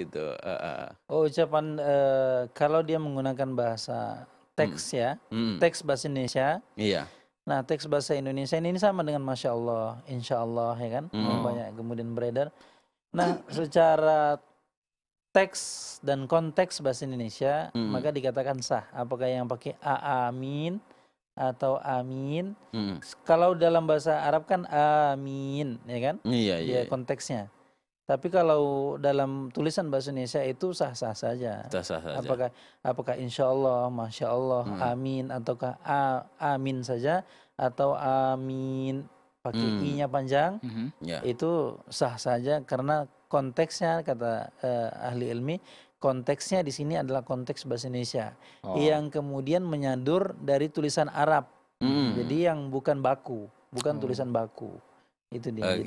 gitu. Uh, uh. Oh ucapan uh, kalau dia menggunakan bahasa teks hmm. ya, hmm. teks bahasa Indonesia. Iya. Nah teks bahasa Indonesia ini, ini sama dengan masya Allah, insya Allah ya kan, hmm. banyak kemudian beredar. Nah secara teks dan konteks bahasa Indonesia hmm. maka dikatakan sah. Apakah yang pakai a amin? atau amin. Hmm. Kalau dalam bahasa Arab kan amin, ya kan? Iya, iya. Ya, konteksnya. Tapi kalau dalam tulisan bahasa Indonesia itu sah-sah saja. Sah-sah saja. Apakah apakah insya Allah, masya Allah, hmm. amin, ataukah a, amin saja, atau amin pakai hmm. i-nya panjang, hmm. yeah. itu sah saja karena konteksnya kata uh, ahli ilmi konteksnya di sini adalah konteks bahasa Indonesia oh. yang kemudian menyadur dari tulisan Arab. Hmm. Jadi yang bukan baku, bukan hmm. tulisan baku. Itu dia. Okay.